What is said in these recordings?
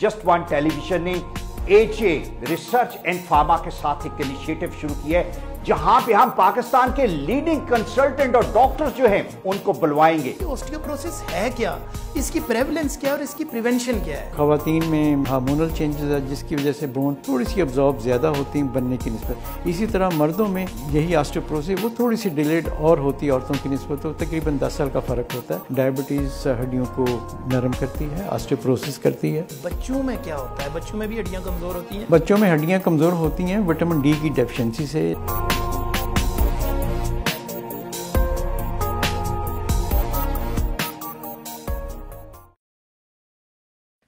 Just one television ने H research and pharma के साथ एक इनिशिएटिव शुरू किया है जहां पे हम पाकिस्तान के लीडिंग कंसल्टेंट और डॉक्टर्स जो हैं उनको बुलवाएंगे ऑस्टियोप्रोसिस है क्या इसकी प्रेवलेंस क्या है और इसकी प्रिवेंशन क्या है खातन में हार्मोनल चेंजेस है जिसकी वजह से बोन थोड़ी सी ऑब्जॉर्ब ज्यादा होती है बनने की नस्बत इसी तरह मर्दों में यही ऑस्टियोप्रोसिस वो थोड़ी सी डिलेड और होती है औरतों की नस्बत तो तकरीबन दस साल का फर्क होता है डायबिटीज हड्डियों को नरम करती है ऑस्टियोप्रोसिस करती है बच्चों में क्या होता है बच्चों में भी हड्डियाँ कमजोर होती हैं बच्चों में हड्डियाँ कमजोर होती हैं विटामिन डी की डेफिशंसी से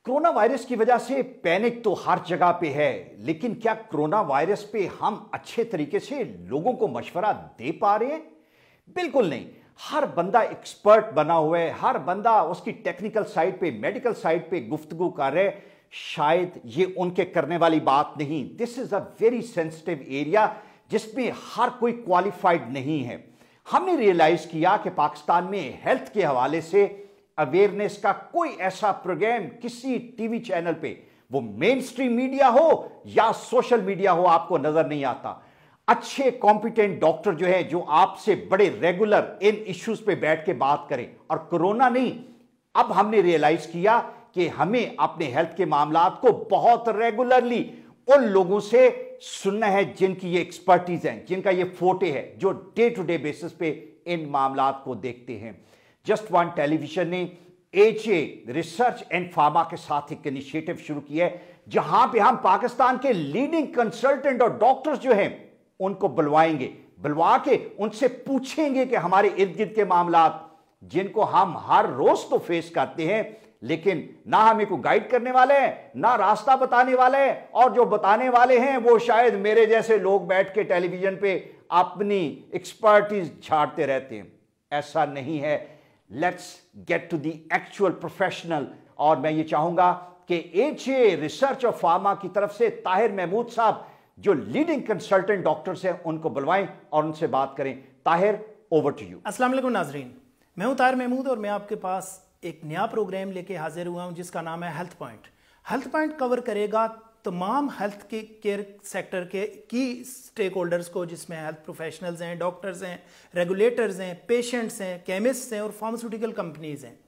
कोरोना वायरस की वजह से पैनिक तो हर जगह पे है लेकिन क्या कोरोना वायरस पे हम अच्छे तरीके से लोगों को मशवरा दे पा रहे हैं बिल्कुल नहीं हर बंदा एक्सपर्ट बना हुआ है हर बंदा उसकी टेक्निकल साइड पे मेडिकल साइड पे गुफ्तगु कर रहे शायद ये उनके करने वाली बात नहीं this is a very sensitive area जिसमें हर कोई क्वालिफाइड नहीं है हमने रियलाइज किया कि पाकिस्तान में हेल्थ के हवाले से अवेयरनेस का कोई ऐसा प्रोग्राम किसी टीवी चैनल पे वो मेन स्ट्रीम मीडिया हो या सोशल मीडिया हो आपको नजर नहीं आता अच्छे कॉम्पिटेंट डॉक्टर जो है जो आपसे बड़े रेगुलर इन इश्यूज पे बैठ के बात करें और कोरोना नहीं अब हमने रियलाइज किया कि हमें अपने हेल्थ के मामला को बहुत रेगुलरली उन लोगों से सुनना है जिनकी ये एक्सपर्टीज हैं जिनका ये फोटे है जो डे टू डे बेसिस पे इन मामला को देखते हैं जस्ट वन टेलीविजन ने ए रिसर्च एंड फार्मा के साथ एक इनिशिएटिव शुरू किया है जहां पे हम पाकिस्तान के लीडिंग कंसल्टेंट और डॉक्टर्स जो हैं उनको बुलवाएंगे बुलवा के उनसे पूछेंगे कि हमारे इर्द गिर्द के मामला जिनको हम हर रोज तो फेस करते हैं लेकिन ना हम को गाइड करने वाले हैं ना रास्ता बताने वाले हैं और जो बताने वाले हैं वो शायद मेरे जैसे लोग बैठ के टेलीविजन पे अपनी एक्सपर्टीज झाड़ते रहते हैं ऐसा नहीं है let's get to the actual professional और मैं ये चाहूंगा कि एच रिसर्च और फार्मा की तरफ से ताहिर महमूद साहब जो लीडिंग कंसल्टेंट डॉक्टर्स हैं उनको बुलवाएं और उनसे बात करें ताहिर ओवर टू यू असल नाजरीन मैं हूं ताहिर महमूद और मैं आपके पास एक नया प्रोग्राम लेके हाजिर हुआ हूँ जिसका नाम है Health Point Health Point cover करेगा तमाम हेल्थ के केयर सेक्टर के की स्टेक होल्डर्स को जिसमें हेल्थ प्रोफेशनल्स हैं डॉक्टर्स हैं रेगुलेटर्स हैं पेशेंट्स हैं केमिस्ट्स हैं और फार्मास्यूटिकल कंपनीज हैं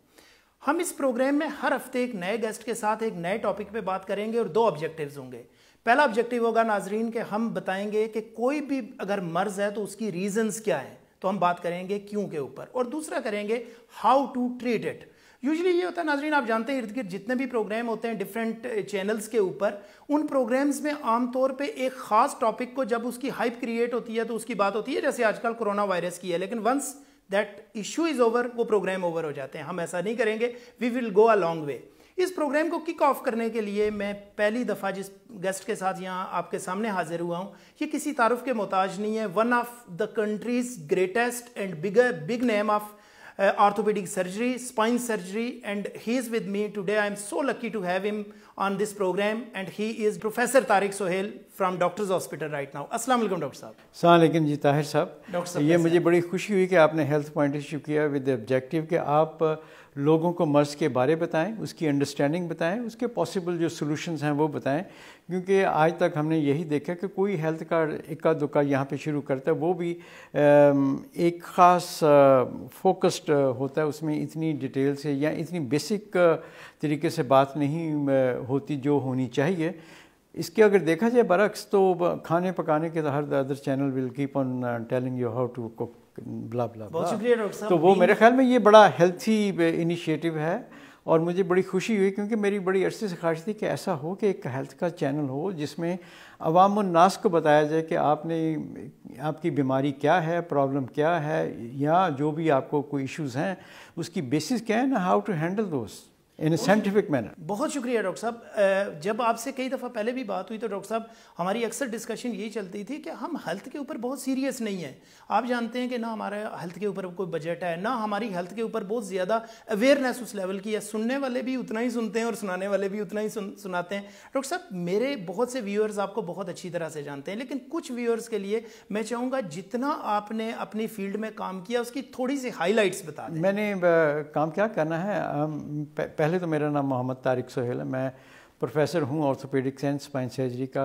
हम इस प्रोग्राम में हर हफ्ते एक नए गेस्ट के साथ एक नए टॉपिक पे बात करेंगे और दो ऑब्जेक्टिव्स होंगे पहला ऑब्जेक्टिव होगा नाजरीन के हम बताएंगे कि कोई भी अगर मर्ज है तो उसकी रीजंस क्या है तो हम बात करेंगे क्यों के ऊपर और दूसरा करेंगे how to treat it usually ये होता है नाजरीन आप जानते हैं इर्द गिर्द जितने भी प्रोग्राम होते हैं डिफरेंट चैनल्स eh, के ऊपर उन प्रोग्राम्स में आमतौर पे एक ख़ास टॉपिक को जब उसकी हाइप क्रिएट होती है तो उसकी बात होती है जैसे आजकल कोरोना वायरस की है लेकिन once that issue is over वो प्रोग्राम ओवर हो जाते हैं हम ऐसा नहीं करेंगे we will go a long way इस प्रोग्राम को किक ऑफ करने के लिए मैं पहली दफ़ा जिस गेस्ट के साथ यहाँ आपके सामने हाजिर हुआ हूँ ये किसी तारुफ के मोहताज नहीं है one of the countries greatest and big big name of Uh, orthopedic surgery, spine surgery and he is with me today. I am so lucky to have him on this program and he is Professor Tariq Sohail from Doctors Hospital right now. assalam alaikum Dr. Saab. Assalamu ji Tahir sahab ye ये मुझे बड़ी खुशी हुई कि आपने Health Point kiya किया with objective कि आप uh, लोगों को मर्ज़ के बारे बताएं उसकी अंडरस्टैंडिंग बताएं उसके पॉसिबल जो सॉल्यूशंस हैं वो बताएं क्योंकि आज तक हमने यही देखा कि कोई हेल्थ का इक्का दुक्का यहाँ पे शुरू करता है वो भी um, एक ख़ास फोकस्ड uh, uh, होता है उसमें इतनी डिटेल से या इतनी बेसिक तरीके से बात नहीं होती जो होनी चाहिए इसके अगर देखा जाए बरक्स तो खाने पकाने के तो हर other channel will keep on telling you how to cook blah blah बहुत शुक्रिया डॉक्टर साहब तो वो मेरे ख्याल में ये बड़ा हेल्थी इनिशिएटिव uh, है और मुझे बड़ी खुशी हुई क्योंकि मेरी बड़ी अरसे से ख्वाहिश थी कि ऐसा हो कि एक हेल्थ का चैनल हो जिसमें अवाम नास को बताया जाए कि आपने आपकी बीमारी क्या है प्रॉब्लम क्या है या जो भी आपको कोई इश्यूज़ हैं उसकी बेसिस क्या है ना हाउ टू हैंडल दोस्त इन साइंटिफिक मैनर बहुत शुक्रिया डॉक्टर साहब जब आपसे कई दफ़ा पहले भी बात हुई तो डॉक्टर साहब हमारी अक्सर डिस्कशन यही चलती थी कि हम हेल्थ के ऊपर बहुत सीरियस नहीं है आप जानते हैं कि ना हमारे हेल्थ के ऊपर कोई बजट है ना हमारी हेल्थ के ऊपर बहुत ज़्यादा अवेयरनेस उस लेवल की है सुनने वाले भी उतना ही सुनते हैं और सुनाने वाले भी उतना ही सुन, सुनाते हैं डॉक्टर साहब मेरे बहुत से व्यूअर्स आपको बहुत अच्छी तरह से जानते हैं लेकिन कुछ व्यूअर्स के लिए मैं चाहूँगा जितना आपने अपनी फील्ड में काम किया उसकी थोड़ी सी हाईलाइट्स बता मैंने काम क्या करना है पहले पहले तो मेरा नाम मोहम्मद तारिक सोहेल है मैं प्रोफेसर हूँ ऑर्थोपेडिक्स एंड स्पाइन सर्जरी का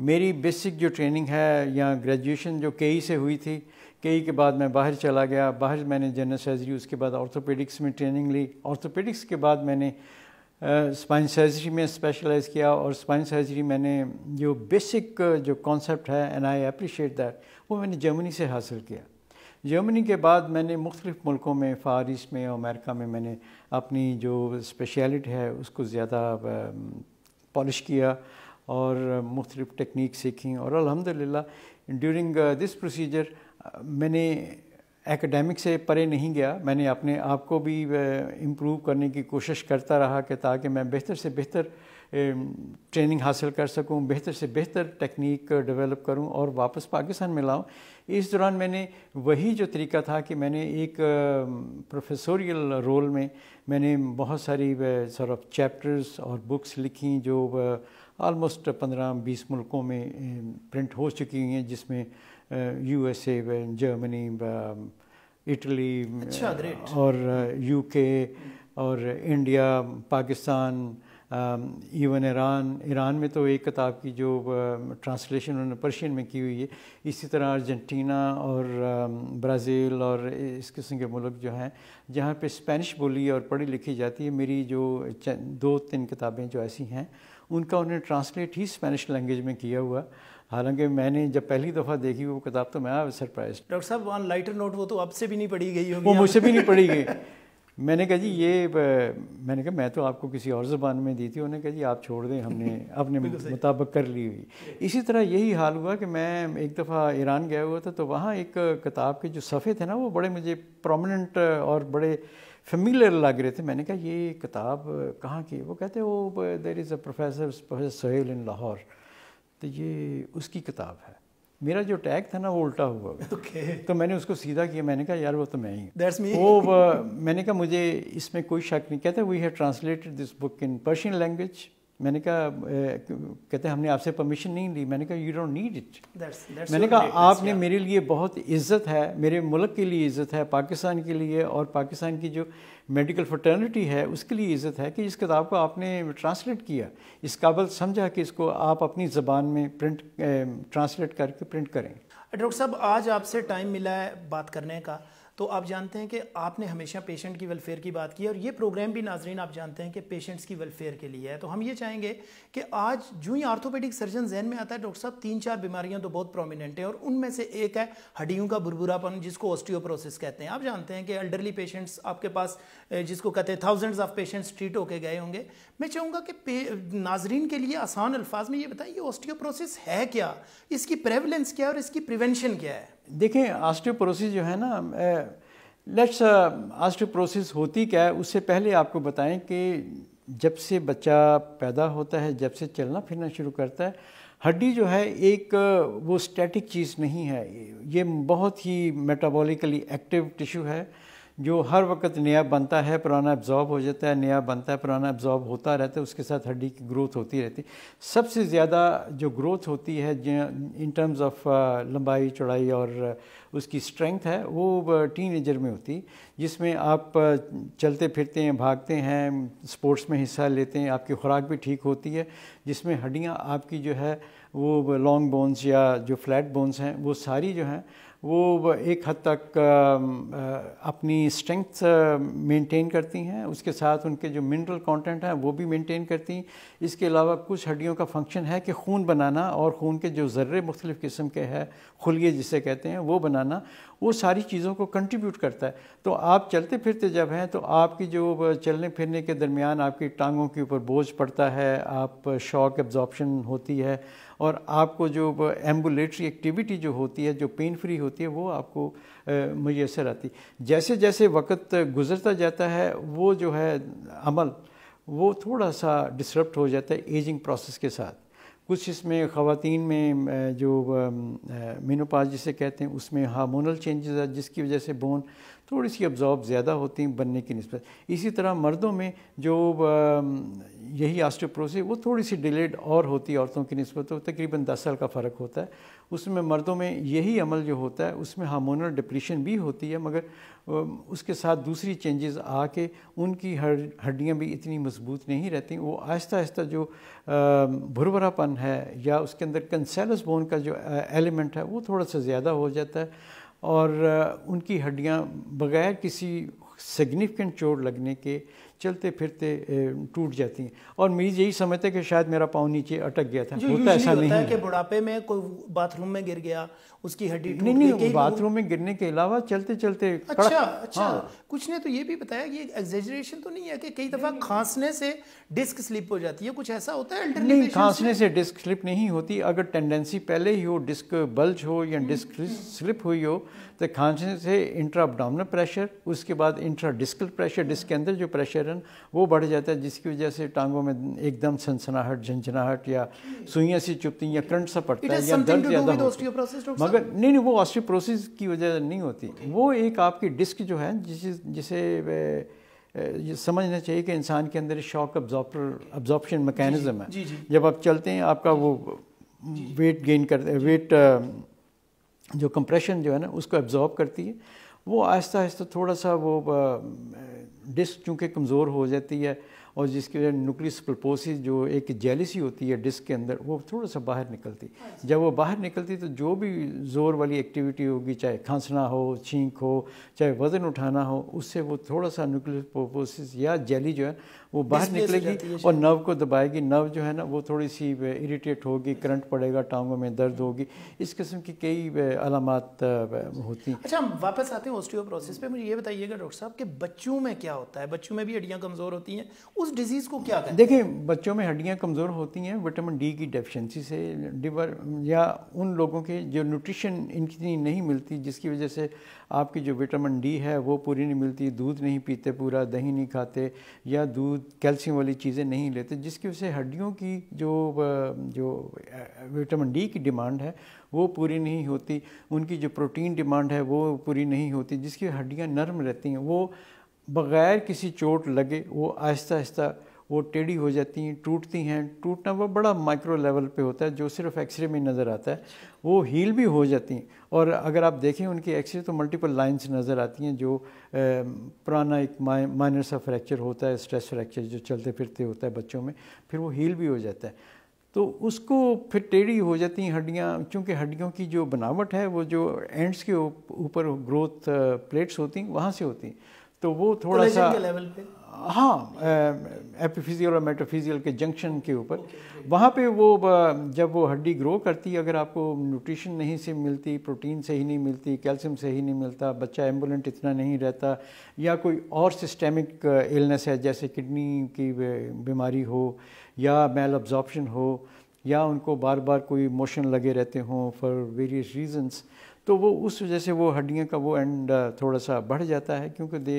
मेरी बेसिक जो ट्रेनिंग है या ग्रेजुएशन जो के से हुई थी के के बाद मैं बाहर चला गया बाहर मैंने जनरल सर्जरी उसके बाद ऑर्थोपेडिक्स में ट्रेनिंग ली ऑर्थोपेडिक्स के बाद मैंने स्पाइन सर्जरी में स्पेशलाइज़ किया और स्पाइन सर्जरी मैंने जो बेसिक जो कॉन्सेप्ट है एंड आई अप्रिशिएट दैट वो मैंने जर्मनी से हासिल किया जर्मनी के बाद मैंने मुख्तलिफ़ मुल्कों में फ़ारिस में और अमेरिका में मैंने अपनी जो स्पेशलिटी है उसको ज़्यादा पॉलिश किया और मुख्तलिफ़ टेक्निक सीखी और अलहमदिल्ला ड्यूरिंग दिस प्रोसीजर मैंने एकेडमिक से परे नहीं गया मैंने अपने आप को भी इम्प्रूव करने की कोशिश करता रहा कि ताकि मैं बेहतर से बेहतर ट्रेनिंग हासिल कर सकूं बेहतर से बेहतर टेक्निक डेवलप करूं और वापस पाकिस्तान में लाऊं इस दौरान मैंने वही जो तरीका था कि मैंने एक प्रोफेसोरियल रोल में मैंने बहुत सारी सर ऑफ चैप्टर्स और बुक्स लिखी जो आलमोस्ट पंद्रह बीस मुल्कों में प्रिंट हो चुकी हैं जिसमें यूएसए जर्मनी इटली अच्छा, और यूके और India Pakistan even Iran Iran में तो एक किताब की जो ट्रांसलेशन उन्होंने पर्शियन में की हुई है इसी तरह अर्जेंटीना और ब्राज़ील और इस किस्म के मुल्क जो हैं जहाँ पे स्पेनिश बोली और पढ़ी लिखी जाती है मेरी जो दो तीन किताबें जो ऐसी हैं उनका उन्होंने ट्रांसलेट ही स्पेनिश लैंग्वेज में किया हुआ हालांकि मैंने जब पहली दफ़ा देखी वो किताब तो मैं surprise doctor sahab one lighter note वो तो आपसे भी नहीं पढ़ी गई होगी वो मुझसे भी नहीं पढ़ी गई मैंने कहा जी ये मैंने कहा मैं तो आपको किसी और ज़बान में दी थी उन्होंने कहा जी आप छोड़ दें हमने अपने मुताबिक कर ली हुई इसी तरह यही हाल हुआ कि मैं एक दफ़ा ईरान गया हुआ था तो वहाँ एक किताब के जो सफ़े थे ना वो बड़े मुझे प्रोमिनेंट और बड़े फेमिलियर लग रहे थे मैंने कहा ये किताब कहाँ की वो कहते वो there is a professor professor Sohail in Lahore तो ये उसकी किताब है मेरा जो टैग था ना वो उल्टा हुआ okay. तो मैंने उसको सीधा किया मैंने कहा यार वो तो मैं ही वो मैंने कहा मुझे इसमें कोई शक नहीं कहता we have translated this book in Persian language मैंने कहा कहते हमने आपसे परमिशन नहीं ली मैंने कहा यू डोंट नीड इट मैंने कहा आपने yeah. मेरे लिए बहुत इज्जत है मेरे मुल्क के लिए इज्जत है पाकिस्तान के लिए और पाकिस्तान की जो मेडिकल फटर्निटी है उसके लिए इज्जत है कि इस किताब को आपने ट्रांसलेट किया इस काबल समझा कि इसको आप अपनी ज़बान में प्रिंट ट्रांसलेट करके प्रिंट करें डॉक्टर साहब आज आपसे टाइम मिला है बात करने का तो आप जानते हैं कि आपने हमेशा पेशेंट की वेलफेयर की बात की और ये प्रोग्राम भी नाजरीन आप जानते हैं कि पेशेंट्स की वेलफेयर के लिए है तो हम ये चाहेंगे कि आज जो ही आर्थोपेडिक सर्जन जहन में आता है डॉक्टर साहब तीन चार बीमारियां तो बहुत प्रोमिनेंट हैं और उनमें से एक है हड्डियों का बुरबुरापन जिसको ऑस्टियोप्रोसिस कहते हैं आप जानते हैं कि एल्डरली पेशेंट्स आपके पास जिसको कहते हैं थाउजेंड्स ऑफ पेशेंट्स ट्रीट होके गए होंगे मैं चाहूँगा कि नाजरीन के लिए आसान अल्फाज में ये बताइए ऑस्टियोप्रोसिस है क्या इसकी प्रेवलेंस क्या है और इसकी प्रिवेंशन क्या है देखें आस्ट्रोपोरोसिस जो है ना लेट्स आस्ट्रोपोरोसिस होती क्या है उससे पहले आपको बताएं कि जब से बच्चा पैदा होता है जब से चलना फिरना शुरू करता है हड्डी जो है एक वो स्टैटिक चीज़ नहीं है ये बहुत ही मेटाबॉलिकली एक्टिव टिश्यू है जो हर वक्त नया बनता है पुराना एब्जॉर्ब हो जाता है नया बनता है पुराना एब्जॉर्ब होता रहता है उसके साथ हड्डी की ग्रोथ होती रहती है सबसे ज़्यादा जो ग्रोथ होती है इन टर्म्स ऑफ लंबाई चौड़ाई और उसकी स्ट्रेंथ है वो टीन एजर में होती जिसमें आप चलते फिरते हैं भागते हैं स्पोर्ट्स में हिस्सा लेते हैं आपकी खुराक भी ठीक होती है जिसमें हड्डियाँ आपकी जो है वो लॉन्ग बोन्स या जो फ्लैट बोन्स हैं वो सारी जो हैं वो एक हद तक अपनी स्ट्रेंथ मेंटेन करती हैं उसके साथ उनके जो मिनरल कंटेंट हैं वो भी मेंटेन करती हैं इसके अलावा कुछ हड्डियों का फंक्शन है कि खून बनाना और खून के जो ज़र्रे मुख्तलिफ़ किस्म के हैं खुलिए जिसे कहते हैं वो बनाना वो सारी चीज़ों को कंट्रीब्यूट करता है तो आप चलते फिरते जब हैं तो आपकी जो चलने फिरने के दरमियान आपकी टांगों के ऊपर बोझ पड़ता है आप शॉक एब्जॉर्प्शन होती है और आपको जो एम्बुलेटरी एक्टिविटी जो होती है जो पेन फ्री होती है वो आपको मैसर आती जैसे जैसे वक्त गुजरता जाता है वो जो है अमल वो थोड़ा सा डिस्टर्ब हो जाता है एजिंग प्रोसेस के साथ कुछ इसमें ख़वान में जो मीनोपाज जिसे कहते हैं उसमें हार्मोनल चेंजेस है जिसकी वजह से बोन थोड़ी सी अब्जॉर्ब ज़्यादा होती हैं बनने की नस्बत इसी तरह मर्दों में जो यही ऑस्टियोप्रोसिस वो थोड़ी सी डिलेड और होती है औरतों की नस्बत तो तकरीबन दस साल का फ़र्क होता है उसमें मर्दों में यही अमल जो होता है उसमें हार्मोनल डिप्रेशन भी होती है मगर उसके साथ दूसरी चेंजेस आके उनकी हड्डियां हड्डियाँ भी इतनी मजबूत नहीं रहती वो आहिस्ता आहिस्ता जो भुरभरापन है या उसके अंदर कंसेलस बोन का जो एलिमेंट है वो थोड़ा सा ज़्यादा हो जाता है और उनकी हड्डियाँ बगैर किसी सिग्निफिकेंट चोट लगने के चलते फिरते टूट जाती हैं और मरीज यही समझते कि शायद मेरा पाँव नीचे अटक गया था होता ऐसा नहीं है कि बुढ़ापे में कोई बाथरूम में गिर गया उसकी हड्डी नहीं नहीं बाथरूम में गिरने के अलावा चलते चलते अच्छा अच्छा हाँ। कुछ ने तो ये भी बताया कि एग्जेजरेशन तो नहीं है कि कई दफ़ा खांसने से डिस्क स्लिप हो जाती है कुछ ऐसा होता है नहीं खांसने से डिस्क स्लिप नहीं होती अगर टेंडेंसी पहले ही हो डिस्क बल्ज हो या डिस्क हम्म, स्लिप हम्म। हुई हो तो खांसने से इंट्रा प्रेशर उसके बाद इंट्रा डिस्कल प्रेशर डिस्क के अंदर जो प्रेशर है वो बढ़ जाता है जिसकी वजह से टांगों में एकदम सनसनाहट झंझनाहट या हम्म। सुइयाँ सी चुपती या करंट सा पड़ता है या दर्द ज़्यादा मगर नहीं नहीं वो ऑस्टियोप्रोसिस की वजह नहीं होती वो एक आपकी डिस्क जो है जिस जिसे ये समझना चाहिए कि इंसान के अंदर शॉक अब्जॉर्बर अब्जॉर्प्शन मैकेनिज़्म है जी, जी, जब आप चलते हैं आपका वो वेट गेन कर वेट जो कंप्रेशन जो है ना उसको एब्जॉर्ब करती है वो आहिस्ता आहिस्ता थोड़ा सा वो डिस्क चूँकि कमज़ोर हो जाती है और जिसकी वजह न्यूक्लियस प्लपोसिस जो एक जेलिसी होती है डिस्क के अंदर वो थोड़ा सा बाहर निकलती अच्छा। जब वो बाहर निकलती तो जो भी ज़ोर वाली एक्टिविटी होगी चाहे खांसना हो छींक हो चाहे वज़न उठाना हो उससे वो थोड़ा सा न्यूक्लियस प्लपोसिस या जेली जो है वो बाहर निकलेगी और नव को दबाएगी नव जो है ना वो थोड़ी सी इरीटेट होगी करंट पड़ेगा टांगों में दर्द होगी इस किस्म की कई अलामत होती हैं अच्छा हम वापस आते हैं ऑस्टियोप्रोसेस पे मुझे ये बताइएगा डॉक्टर साहब कि बच्चों में क्या होता है बच्चों में भी हड्डियाँ कमज़ोर होती हैं उस डिज़ीज़ को क्या देखिए बच्चों में हड्डियाँ कमज़ोर होती हैं विटामिन डी की डेफिशेंसी से डिवर या उन लोगों के जो न्यूट्रिशन इनकी नहीं मिलती जिसकी वजह से आपकी जो विटामिन डी है वो पूरी नहीं मिलती दूध नहीं पीते पूरा दही नहीं खाते या दूध दूध कैल्शियम वाली चीज़ें नहीं लेते जिसकी वजह से हड्डियों की जो जो विटामिन डी की डिमांड है वो पूरी नहीं होती उनकी जो प्रोटीन डिमांड है वो पूरी नहीं होती जिसकी हड्डियाँ नरम रहती हैं वो बग़ैर किसी चोट लगे वो आहिस्ता आहिस्ता वो टेढ़ी हो जाती हैं टूटती हैं टूटना वो बड़ा माइक्रो लेवल पे होता है जो सिर्फ एक्सरे में नज़र आता है वो हील भी हो जाती हैं और अगर आप देखें उनकी एक्सरे तो मल्टीपल लाइंस नज़र आती हैं जो पुराना एक माइनर सा फ्रैक्चर होता है स्ट्रेस फ्रैक्चर जो चलते फिरते होता है बच्चों में फिर वो हील भी हो जाता है तो उसको फिर टेढ़ी हो जाती हैं हड्डियाँ क्योंकि हड्डियों की जो बनावट है वो जो एंड्स के ऊपर ग्रोथ प्लेट्स होती हैं वहाँ से होती हैं तो वो थोड़ा सा लेवल पे हाँ एपिफिजियल और मेटाफिजियल के जंक्शन के ऊपर वहाँ पे वो जब वो हड्डी ग्रो करती है अगर आपको न्यूट्रिशन नहीं से मिलती प्रोटीन से ही नहीं मिलती कैल्शियम से ही नहीं मिलता बच्चा एम्बुलेंट इतना नहीं रहता या कोई और सिस्टेमिक इलनेस है जैसे किडनी की बीमारी हो या मेल ऑब्जॉर्बशन हो या उनको बार बार कोई मोशन लगे रहते हों फॉर वेरियस रीजन्स तो वो उस वजह से वो हड्डियों का वो एंड uh, थोड़ा सा बढ़ जाता है क्योंकि दे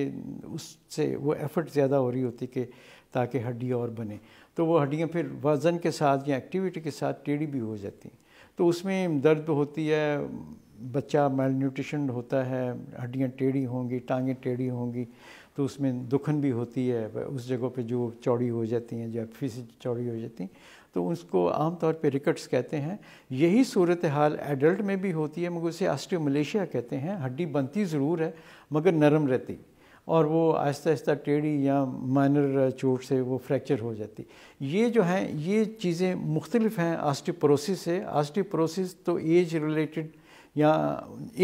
उससे वो एफर्ट ज़्यादा हो रही होती कि ताकि हड्डी और बने तो वो हड्डियाँ फिर वज़न के साथ या एक्टिविटी के साथ टेढ़ी भी हो जाती हैं तो उसमें दर्द होती है बच्चा मेल न्यूट्रिशन होता है हड्डियाँ टेढ़ी होंगी टांगें टेढ़ी होंगी तो उसमें दुखन भी होती है उस जगह पे जो चौड़ी हो जाती हैं जो फिस चौड़ी हो जाती हैं तो उसको आमतौर पर रिकट्स कहते हैं यही सूरत हाल एडल्ट में भी होती है मगर उसे मलेशिया कहते हैं हड्डी बनती ज़रूर है मगर नरम रहती और वो आहिस्ता आहिस्ता टेढ़ी या माइनर चोट से वो फ्रैक्चर हो जाती ये जो हैं ये चीज़ें मुख्तलिफ हैं आस्टिप्रोसिस से आस्टिप्रोसिस तो एज रिलेटेड या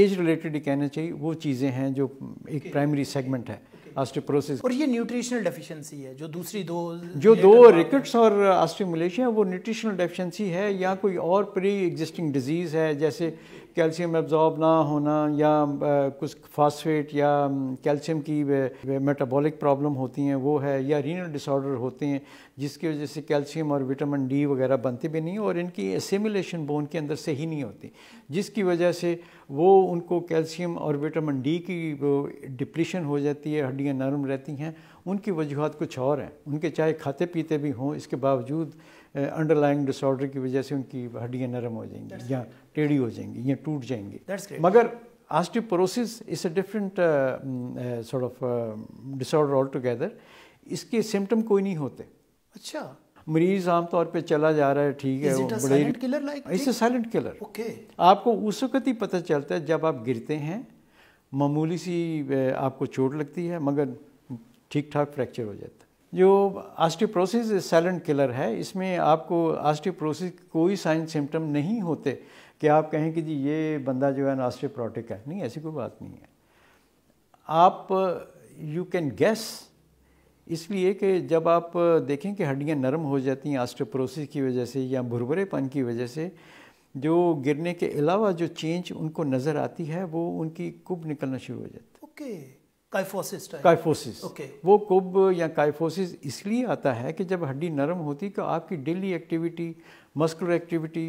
एज रिलेटेड ही कहना चाहिए वो चीज़ें हैं जो एक प्राइमरी सेगमेंट है ऑस्टियोपोरोसिस और ये न्यूट्रिशनल डेफिशिएंसी है जो दूसरी दो जो दो रिकट्स और ऑस्टियोमलेशिया वो न्यूट्रिशनल डेफिशिएंसी है या कोई और प्री एग्जिस्टिंग डिजीज़ है जैसे कैल्शियम एब्जॉर्ब ना होना या कुछ फास्फेट या कैल्शियम की मेटाबॉलिक प्रॉब्लम होती हैं वो है या रीनल डिसऑर्डर होते हैं जिसकी वजह से कैल्शियम और विटामिन डी वगैरह बनते भी नहीं और इनकी एसिमुलेशन बोन के अंदर से ही नहीं होती जिसकी वजह से वो उनको कैल्शियम और विटामिन डी की डिप्रेशन हो जाती है हड्डियाँ नरम रहती हैं उनकी वजूहत कुछ और हैं उनके चाहे खाते पीते भी हों इसके बावजूद अंडरलाइंग डिसऑर्डर की वजह से उनकी हड्डियाँ नरम हो जाएंगी या टेढ़ी हो जाएंगी या टूट जाएंगी मगर osteoporosis is a different sort of disorder altogether इसके सिम्टम कोई नहीं होते अच्छा मरीज आमतौर पे चला जा रहा है ठीक है वो बड़े किलर इसे साइलेंट किलर ओके आपको उस वक्त ही पता चलता है जब आप गिरते हैं मामूली सी आपको चोट लगती है मगर ठीक ठाक फ्रैक्चर हो जाता है जो आस्टिप्रोसिस साइलेंट किलर है इसमें आपको आस्टिप्रोसिस कोई साइन सिम्टम नहीं होते कि आप कहें कि जी ये बंदा जो है ना है नहीं ऐसी कोई बात नहीं है आप यू कैन गैस इसलिए कि जब आप देखें कि हड्डियां नरम हो जाती हैं आस्टिप्रोसिस की वजह से या भुरभुरेपन की वजह से जो गिरने के अलावा जो चेंज उनको नज़र आती है वो उनकी कुब निकलना शुरू हो जाती है okay okay. Kyphosis kyphosis okay वो कुब या काइफोसिस इसलिए आता है कि जब हड्डी नरम होती तो आपकी डेली एक्टिविटी मस्कुलर एक्टिविटी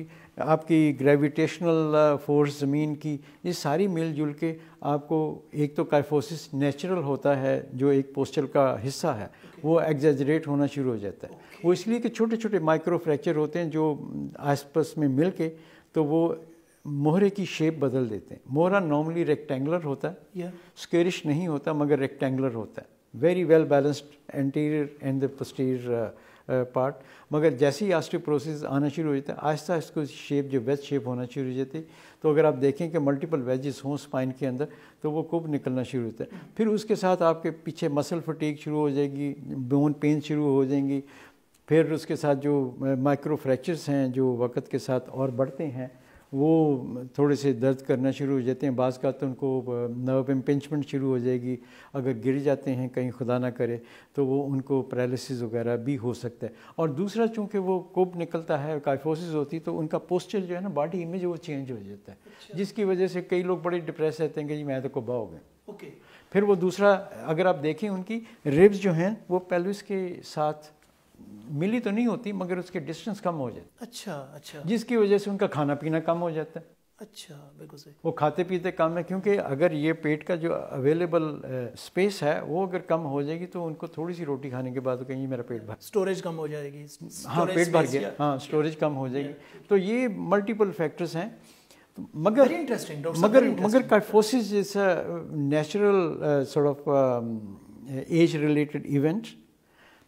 आपकी ग्रेविटेशनल फोर्स ज़मीन की ये सारी मिलजुल के आपको एक तो काइफोसिस नेचुरल होता है जो एक पोस्टल का हिस्सा है okay. वो एग्जेजरेट होना शुरू हो जाता है okay. वो इसलिए कि छोटे छोटे माइक्रो फ्रैक्चर होते हैं जो आसपास में मिल के तो वो मोहरे की शेप बदल देते हैं मोहरा नॉर्मली रेक्टेंगुलर होता है yeah. स्केरिश नहीं होता मगर रेक्टेंगुलर होता है very well balanced anterior and the posterior part मगर जैसे ही प्रोसेस आना शुरू हो जाता है आहिस्ता आहिस्ता उसकी शेप जो वेज शेप होना शुरू हो जाती है तो अगर आप देखें कि मल्टीपल वेजेस हों स्पाइन के अंदर तो वो कुब निकलना शुरू होता है फिर उसके साथ आपके पीछे मसल फटीक शुरू हो जाएगी बोन पेन शुरू हो जाएंगी फिर उसके साथ जो माइक्रो uh, फ्रैक्चर्स हैं जो वक्त के साथ और बढ़ते हैं वो थोड़े से दर्द करना शुरू हो जाते हैं बाज़ का तो उनको नर्व इम्पिंचमेंट शुरू हो जाएगी अगर गिर जाते हैं कहीं खुदा ना करे तो वो उनको पैरालिसिस वगैरह भी हो सकता है और दूसरा चूँकि वो कोप निकलता है काइफोसिस होती तो उनका पोस्चर जो है ना बॉडी इमेज वो चेंज हो जाता है अच्छा। जिसकी वजह से कई लोग बड़े डिप्रेस रहते हैं कि जी मैं तो कोबा हो गए ओके फिर वो दूसरा अगर आप देखें उनकी रिब्स जो हैं वो पेल्विस के साथ मिली तो नहीं होती मगर उसके डिस्टेंस कम हो जाते अच्छा अच्छा जिसकी वजह से उनका खाना पीना कम हो जाता है अच्छा बिल्कुल सही वो खाते पीते कम है क्योंकि अगर ये पेट का जो अवेलेबल स्पेस है वो अगर कम हो जाएगी तो उनको थोड़ी सी रोटी खाने के बाद कहीं मेरा पेट भर स्टोरेज कम हो जाएगी हाँ पेट भर गया हाँ स्टोरेज कम हो जाएगी तो ये मल्टीपल फैक्टर्स हैं मगर इंटरेस्टिंग मगर मगर काइफोसिस जैसा natural sort of age related event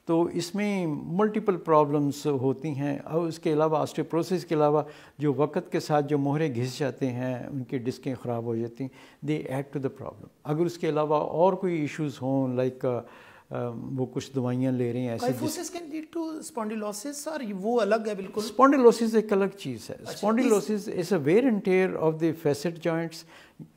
तो इसमें मल्टीपल प्रॉब्लम्स होती हैं और उसके अलावा ऑस्टियोप्रोसिस के अलावा जो वक़्त के साथ जो मोहरे घिस जाते हैं उनकी डिस्कें ख़राब हो जाती हैं they add to the problem अगर उसके अलावा और कोई इश्यूज हों लाइक वो कुछ दवाइयाँ ले रहे हैं ऐसे स्पॉन्डिलोसिस और वो अलग है बिल्कुल स्पॉन्डिलोसिस एक अलग चीज़ है spondylosis is a wear and tear of the facet joints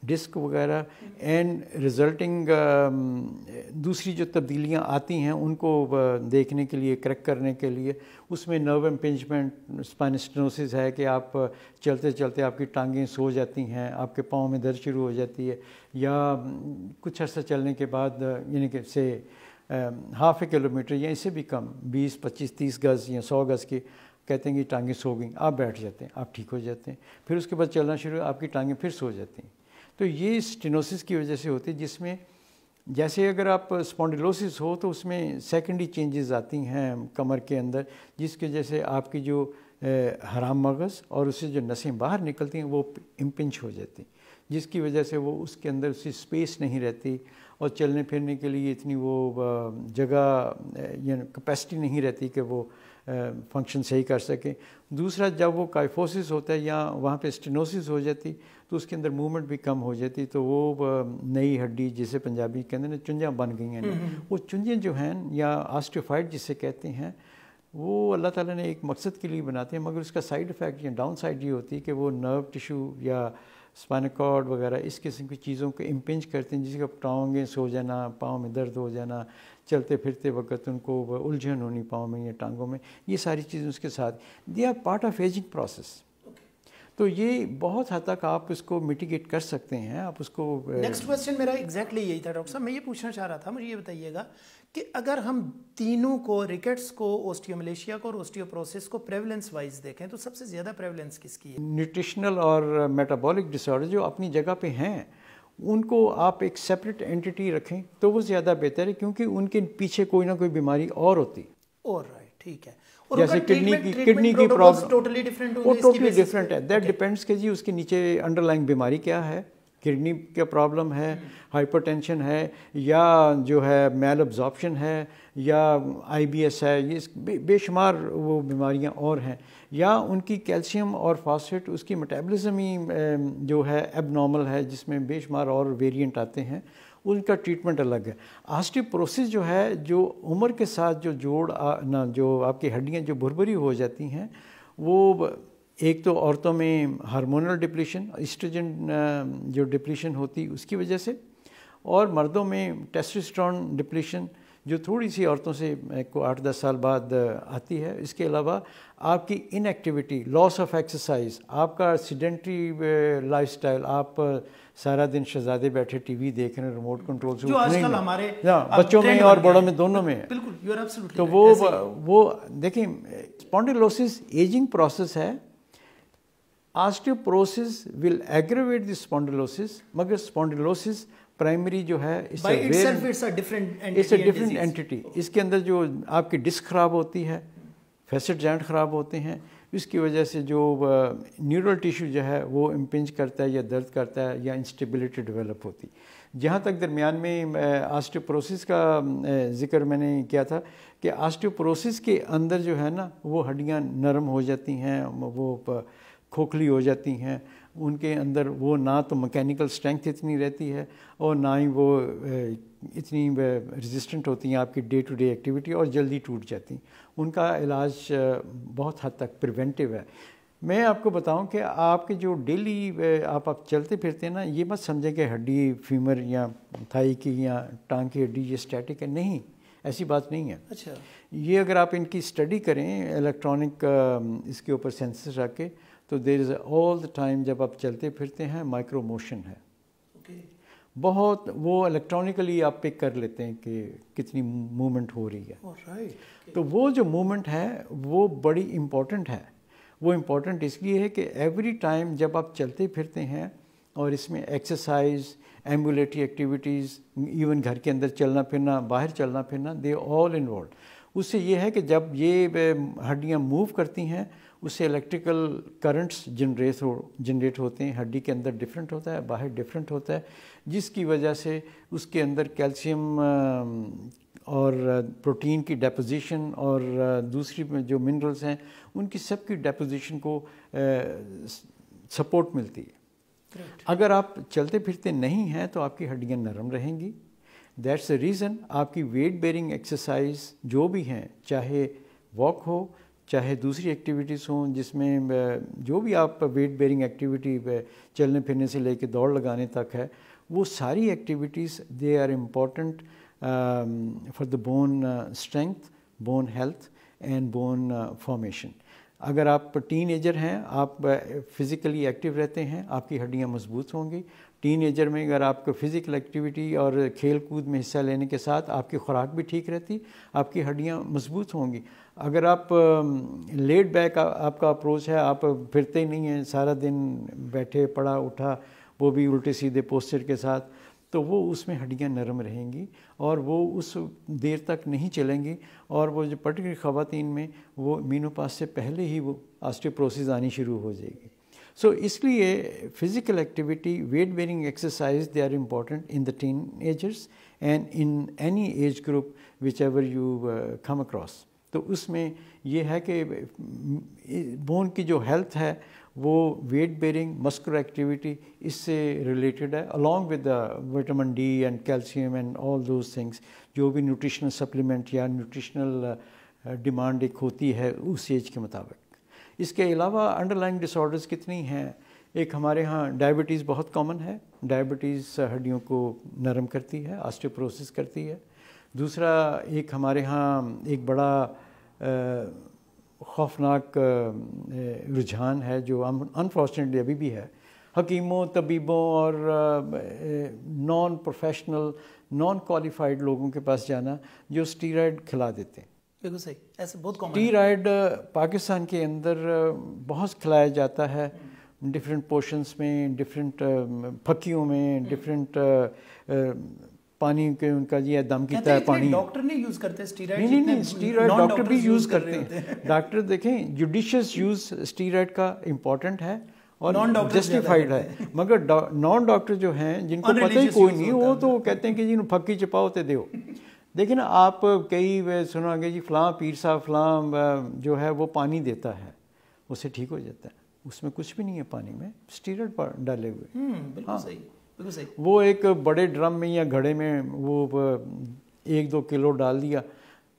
disc वगैरह एंड रिजल्टिंग um, दूसरी जो तब्दीलियाँ आती हैं उनको uh, देखने के लिए क्रैक करने के लिए उसमें नर्व एम्पेंचमेंट स्पाइनस्टेनोसिस है कि आप uh, चलते चलते आपकी टांगें सो जाती हैं आपके पाँव में दर्द शुरू हो जाती है या um, कुछ अर्सा चलने के बाद uh, यानी कि से हाफ ए किलोमीटर या इससे भी कम 20, 25, 30 गज़ या 100 गज़ की कहते हैं कि टांगें सो गई आप बैठ जाते हैं आप ठीक हो जाते हैं फिर उसके बाद चलना शुरू आपकी टांगें फिर सो जाती हैं तो ये स्टिनोसिस की वजह से होती है जिसमें जैसे अगर आप स्पॉन्डिलोसिस हो तो उसमें सेकेंडरी चेंजेस आती हैं कमर के अंदर जिसकी वजह से आपकी जो हराम मगज़ और उससे जो नसें बाहर निकलती हैं वो इम्पिंच हो जाती जिसकी वजह से वो उसके अंदर उसकी स्पेस नहीं रहती और चलने फिरने के लिए इतनी वो जगह कैपेसिटी नहीं रहती कि वो फंक्शन सही कर सकें दूसरा जब वो काइफोसिस होता है या वहाँ पे स्टेनोसिस हो जाती तो उसके अंदर मूवमेंट भी कम हो जाती तो वो नई हड्डी जिसे पंजाबी कहते हैं चुंजियाँ बन गई हैं हम्म, हम्म। वो चुंजियाँ जो हैं या आस्टिफाइड जिसे कहते हैं वो अल्लाह ताला ने एक मकसद के लिए बनाते हैं मगर उसका साइड इफ़ेक्ट या डाउन साइड ये होती है कि वो नर्व टिशू या स्पाइनल कॉर्ड वगैरह इस किस्म की चीज़ों को इम्पिंज करते हैं जिसका टाँगें सो जाना पाँव में दर्द हो जाना चलते फिरते वक्त उनको उलझन होनी पाँव में या टांगों में ये सारी चीज़ें उसके साथ they are part of ageing process तो ये बहुत हद तक आप इसको मिटिगेट कर सकते हैं आप उसको नेक्स्ट क्वेश्चन मेरा एग्जैक्टली exactly यही था डॉक्टर साहब मैं ये पूछना चाह रहा था मुझे ये बताइएगा कि अगर हम तीनों को रिकेट्स को ओस्टियोमलेशिया को और ओस्टियोप्रोसेस को प्रेवलेंस वाइज देखें तो सबसे ज़्यादा प्रेवलेंस किसकी है न्यूट्रिशनल और मेटाबॉलिक डिसऑर्डर जो अपनी जगह पे हैं उनको आप एक सेपरेट एंटिटी रखें तो वो ज़्यादा बेहतर है क्योंकि उनके पीछे कोई ना कोई बीमारी और होती और राइट ठीक है और जैसे किडनी की किडनी की प्रॉब्लम टोटली डिफरेंट वो टोटली डिफरेंट है दैट डिपेंड्स के जी उसके नीचे अंडरलाइंग बीमारी क्या है किडनी का प्रॉब्लम है हाइपरटेंशन है या जो है मेल एब्जॉर्प्शन है या आईबीएस है ये बेशुमार वो बीमारियां और हैं या उनकी कैल्शियम और फॉस्फेट उसकी मेटाबॉलिज्म ही जो है एबनॉर्मल है जिसमें बेशुमार और वेरिएंट आते हैं उनका ट्रीटमेंट अलग है आस्टिप्रोसिस जो है जो उम्र के साथ जो जोड़ ना जो आपकी हड्डियाँ जो भुरभुरी हो जाती हैं वो एक तो औरतों में हार्मोनल डिप्रेशन इस्ट्रोजन जो डिप्रेशन होती उसकी वजह से और मर्दों में टेस्टोस्टेरोन डिप्रेशन जो थोड़ी सी औरतों से को आठ दस साल बाद आती है इसके अलावा आपकी इनएक्टिविटी लॉस ऑफ एक्सरसाइज आपका सीडेंट्री लाइफस्टाइल आप सारा दिन शहजादे बैठे टीवी देख रहे हैं रिमोट कंट्रोल से नहीं हमारे बच्चों में और बड़ों में दोनों में बिल्कुल तो वो वो देखें स्पॉन्डिलोसिस एजिंग प्रोसेस है osteoporosis will aggravate the spondylosis मगर स्पॉन्डिलोसिस प्राइमरी जो है इट्स अ डिफरेंट एंटिटी इसके अंदर जो आपकी डिस्क खराब होती है फैसेट जॉइंट खराब होते हैं इसकी वजह से जो न्यूरल टिश्यू जो है वो इम्पिंज करता है या दर्द करता है या इंस्टेबिलिटी डेवलप होती जहाँ तक दरमियान में आस्टियोपोरोसिस का जिक्र मैंने किया था कि आस्टियोपोरोसिस के अंदर जो है ना वो हड्डियाँ नरम हो जाती हैं वो प, खोखली हो जाती हैं उनके अंदर वो ना तो मैकेनिकल स्ट्रेंथ इतनी रहती है और ना ही वो इतनी रेजिस्टेंट होती हैं आपकी डे टू डे एक्टिविटी और जल्दी टूट जाती उनका इलाज बहुत हद तक प्रिवेंटिव है मैं आपको बताऊं कि आपके जो डेली आप आप चलते फिरते हैं ना ये मत समझें कि हड्डी फीमर या थाई की या टांग की हड्डी ये स्टैटिक है नहीं ऐसी बात नहीं है अच्छा ये अगर आप इनकी स्टडी करें इलेक्ट्रॉनिक इसके ऊपर सेंसर रख के तो there is all the time जब आप चलते फिरते हैं माइक्रो मोशन है okay. बहुत वो इलेक्ट्रॉनिकली आप पिक कर लेते हैं कि कितनी मूवमेंट हो रही है right. okay. तो वो जो मूवमेंट है वो बड़ी इम्पॉर्टेंट है वो इम्पॉर्टेंट इसलिए है कि एवरी टाइम जब आप चलते फिरते हैं और इसमें एक्सरसाइज एम्बुलेटरी एक्टिविटीज़ इवन घर के अंदर चलना फिरना बाहर चलना फिरना दे ऑल इन्वॉल्व उससे ये है कि जब ये हड्डियाँ मूव करती हैं उससे इलेक्ट्रिकल करंट्स जनरेट हो जनरेट होते हैं हड्डी के अंदर डिफरेंट होता है बाहर डिफरेंट होता है जिसकी वजह से उसके अंदर कैल्शियम और प्रोटीन की डेपोजिशन और दूसरी जो मिनरल्स हैं उनकी सब की डेपोजिशन को सपोर्ट मिलती है अगर आप चलते फिरते नहीं हैं तो आपकी हड्डियां नरम रहेंगी दैट्स द रीज़न आपकी वेट बेरिंग एक्सरसाइज जो भी हैं चाहे वॉक हो चाहे दूसरी एक्टिविटीज़ हों जिसमें जो भी आप वेट बेरिंग एक्टिविटी चलने फिरने से लेके दौड़ लगाने तक है वो सारी activities they are important for the bone strength bone health and bone formation अगर आप टीन एजर हैं आप फिज़िकली एक्टिव रहते हैं आपकी हड्डियाँ मजबूत होंगी टीन एजर में अगर आपको फिज़िकल एक्टिविटी और खेल कूद में हिस्सा लेने के साथ आपकी खुराक भी ठीक रहती आपकी हड्डियाँ मजबूत होंगी अगर आप लेट बैक आ, आपका अप्रोच है आप फिरते ही नहीं हैं सारा दिन बैठे पड़ा उठा वो भी उल्टे सीधे पोस्चर के साथ तो वो उसमें हड्डियाँ नरम रहेंगी और वो उस देर तक नहीं चलेंगी और वो जो पटकी ख़वान में वो मीनोपास से पहले ही वो आस्टियोप्रोसिस आनी शुरू हो जाएगी सो इसलिए physical activity weight bearing exercise they are important in the teenagers and in any age group whichever you come across तो उसमें ये है कि बोन हम्म, की जो हेल्थ है वो वेट बेरिंग मस्कुलर एक्टिविटी इससे रिलेटेड है along with vitamin D and calcium and all those things जो भी न्यूट्रिशनल सप्लीमेंट या न्यूट्रिशनल डिमांड uh, एक होती है उस एज के मुताबिक इसके अलावा अंडरलाइंग डिसऑर्डर्स कितनी हैं एक हमारे यहाँ डायबिटीज़ बहुत कॉमन है डायबिटीज़ हड्डियों को नरम करती है आस्टियोप्रोसिस करती है दूसरा एक हमारे यहाँ एक बड़ा खौफनाक रुझान है जो अनफॉर्चुनेटली अभी भी है हकीमों तबीबों और नॉन प्रोफेशनल नॉन क्वालिफाइड लोगों के पास जाना जो स्टीराइड खिला देते हैं बिल्कुल सही ऐसे बहुत कॉमन टी राइड पाकिस्तान के अंदर बहुत खिलाया जाता है डिफरेंट पोर्शंस में डिफरेंट फकियों में डिफरेंट पानी के उनका जी दम की तरह पानी डॉक्टर नहीं यूज़ करते स्टीराइड नहीं नहीं स्टीराइड डॉक्टर भी यूज़ करते हैं डॉक्टर देखें जुडिशियस यूज़ स्टीराइड का इंपॉर्टेंट है और जस्टिफाइड है मगर नॉन डॉक्टर जो हैं जिनको पता ही कोई नहीं वो तो कहते हैं कि जी फक्की चपाओ तो दो देखिए ना आप कई सुनोगे जी फलां पीर साहब फलां जो है वो पानी देता है उसे ठीक हो जाता है उसमें कुछ भी नहीं है पानी में स्टीरट डाले हुए हम्म, हाँ सही बिल्कुल सही वो एक बड़े ड्रम में या घड़े में वो एक दो किलो डाल दिया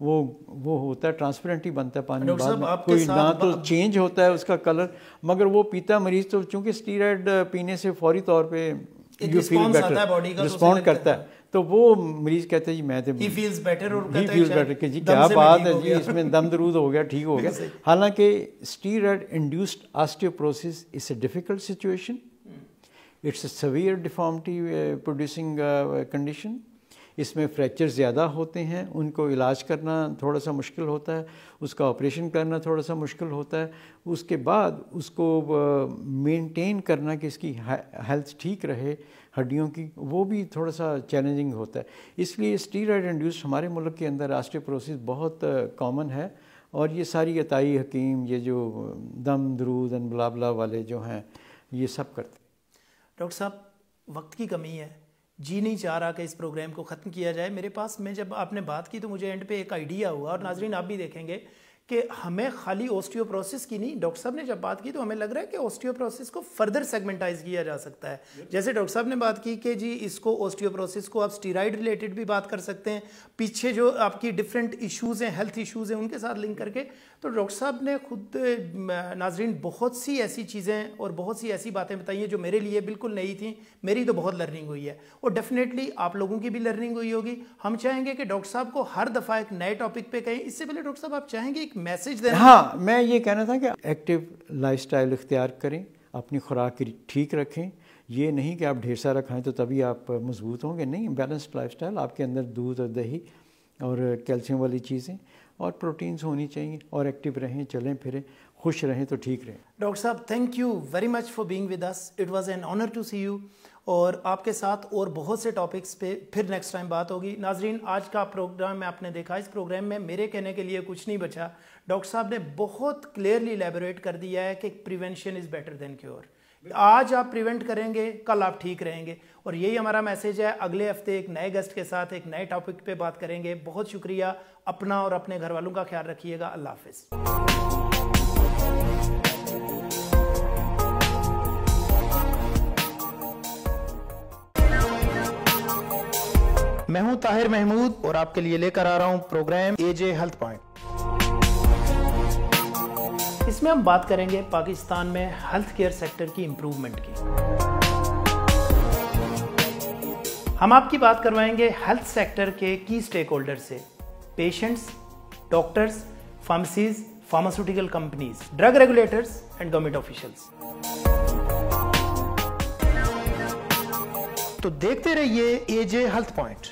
वो वो होता है ट्रांसपेरेंट ही बनता है पानी बाद कोई ना तो चेंज होता है उसका कलर मगर वो पीता मरीज तो चूंकि स्टीराइड पीने से फौरी तौर पर तो रिस्पॉन्ड करता है तो वो मरीज कहते हैं जी मैं तो फील्स बेटर और ही फील्स बेटर कि जी क्या बात है जी इसमें दम दरूद हो गया ठीक हो गया हालांकि steroid induced osteoporosis is a difficult situation it's a severe deformity producing condition इसमें फ्रैक्चर ज़्यादा होते हैं उनको इलाज करना थोड़ा सा मुश्किल होता है उसका ऑपरेशन करना थोड़ा सा मुश्किल होता है उसके बाद उसको मेंटेन uh, करना कि इसकी हेल्थ ठीक रहे हड्डियों की वो भी थोड़ा सा चैलेंजिंग होता है इसलिए स्टीराइड इंड्यूस हमारे मुल्क के अंदर प्रोसेस बहुत कॉमन है और ये सारी अताई हकीम ये जो दम दरूद एंड बलाबला वाले जो हैं ये सब करते डॉक्टर साहब वक्त की कमी है जी नहीं चाह रहा कि इस प्रोग्राम को ख़त्म किया जाए मेरे पास मैं जब आपने बात की तो मुझे एंड पे एक आइडिया हुआ और नाजरीन आप भी देखेंगे कि हमें खाली ऑस्टियोप्रोसिस की नहीं डॉक्टर साहब ने जब बात की तो हमें लग रहा है कि ऑस्टियोप्रोसिस को फर्दर सेगमेंटाइज किया जा सकता है जैसे डॉक्टर साहब ने बात की कि जी इसको ऑस्टियोप्रोसिस को आप स्टीराइड रिलेटेड भी बात कर सकते हैं पीछे जो आपकी डिफरेंट इशूज़ हैं हेल्थ इशूज़ हैं उनके साथ लिंक करके तो डॉक्टर साहब ने खुद नाजरीन बहुत सी ऐसी चीज़ें और बहुत सी ऐसी बातें बताई हैं जो मेरे लिए बिल्कुल नई थी मेरी तो बहुत लर्निंग हुई है और डेफिनेटली आप लोगों की भी लर्निंग हुई होगी हम चाहेंगे कि डॉक्टर साहब को हर दफ़ा एक नए टॉपिक पे कहें इससे पहले डॉक्टर साहब आप चाहेंगे एक मैसेज देना हाँ मैं ये कहना था कि एक्टिव लाइफस्टाइल इख्तियार करें अपनी खुराक ठीक रखें ये नहीं कि आप ढेर सारा खाएं तो तभी आप मजबूत होंगे नहीं बैलेंस्ड लाइफस्टाइल आपके अंदर दूध और दही और कैल्शियम वाली चीज़ें और प्रोटीन्स होनी चाहिए और एक्टिव रहें चलें फिरें खुश रहें तो ठीक रहें डॉक्टर साहब thank you very much for being with us it was an honour to see you और आपके साथ और बहुत से टॉपिक्स पे फिर नेक्स्ट टाइम बात होगी नाजरीन आज का प्रोग्राम आपने देखा इस प्रोग्राम में मेरे कहने के लिए कुछ नहीं बचा डॉक्टर साहब ने बहुत क्लियरली एलेबोरेट कर दिया है कि prevention is better than cure आज आप प्रिवेंट करेंगे कल आप ठीक रहेंगे और यही हमारा मैसेज है अगले हफ्ते एक नए गेस्ट के साथ एक नए टॉपिक पे बात करेंगे बहुत शुक्रिया अपना और अपने घर वालों का ख्याल रखिएगा अल्लाह हाफिज़ मैं हूं ताहिर महमूद और आपके लिए लेकर आ रहा हूं प्रोग्राम एजे हेल्थ पॉइंट इसमें हम बात करेंगे पाकिस्तान में हेल्थ केयर सेक्टर की इम्प्रूवमेंट की हम आपकी बात करवाएंगे हेल्थ सेक्टर के की स्टेक होल्डर से patients doctors pharmacies pharmaceutical companies drug regulators and government officials तो देखते रहिए AJ Health Point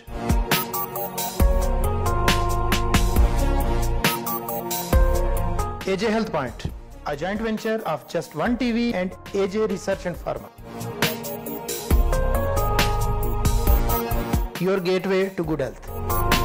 AJ Health Point a joint venture of Just One TV and AJ research and pharma your gateway to good health